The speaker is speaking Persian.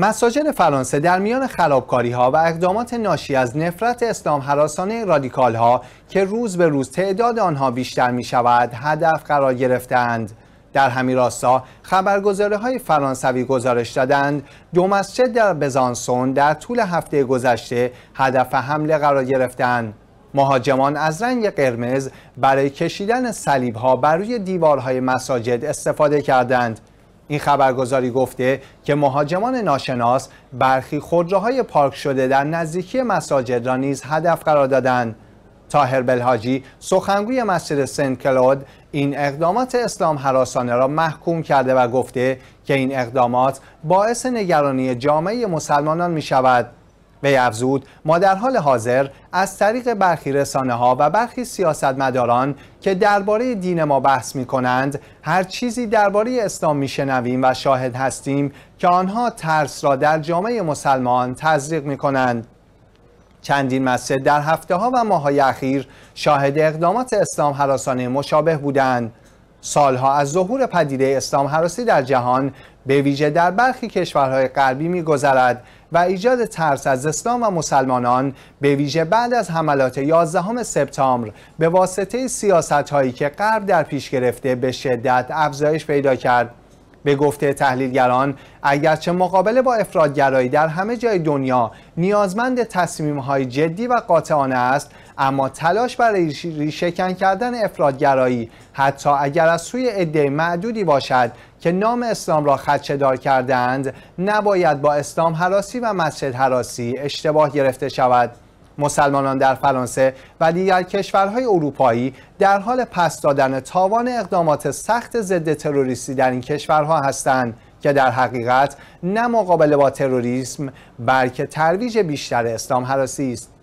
مساجد فرانسه در میان خرابکاری ها و اقدامات ناشی از نفرت اسلام حراسانه رادیکال ها که روز به روز تعداد آنها بیشتر می شود هدف قرار گرفتند. در همین راستا خبرگزاره های فرانسوی گزارش دادند دو مسجد در بزانسون در طول هفته گذشته هدف حمله قرار گرفتند. مهاجمان از رنگ قرمز برای کشیدن صلیب ها بر روی دیوارهای مساجد استفاده کردند این خبرگزاری گفته که مهاجمان ناشناس برخی خودروهای پارک شده در نزدیکی مساجد را نیز هدف قرار دادند تاهر بلهاجی سخنگوی مسجد سنت کلود این اقدامات اسلام حراسانه را محکوم کرده و گفته که این اقدامات باعث نگرانی جامعه مسلمانان می شود وی افزود ما در حال حاضر از طریق برخی رسانه ها و برخی سیاستمداران که درباره دین ما بحث می کنند هر چیزی درباره اسلام می شنویم و شاهد هستیم که آنها ترس را در جامعه مسلمان تزریق می کنند چندین مسجد در هفته ها و ماه های اخیر شاهد اقدامات اسلام حراسانه مشابه بودند سالها از ظهور پدیده اسلام حراسی در جهان به ویژه در برخی کشورهای غربی میگذرد و ایجاد ترس از اسلام و مسلمانان به ویژه بعد از حملات 11 سپتامبر به واسطه سیاست هایی که غرب در پیش گرفته به شدت افزایش پیدا کرد به گفته تحلیلگران اگرچه مقابله با افرادگرایی در همه جای دنیا نیازمند های جدی و قاطعانه است اما تلاش برای ریشهکن کردن افرادگرایی حتی اگر از سوی عده معدودی باشد که نام اسلام را دار کردند نباید با اسلام حراسی و مسجد حراسی اشتباه گرفته شود مسلمانان در فرانسه و دیگر کشورهای اروپایی در حال پس دادن تاوان اقدامات سخت ضد تروریستی در این کشورها هستند که در حقیقت نه مقابله با تروریسم بلکه ترویج بیشتر اسلام حراسی است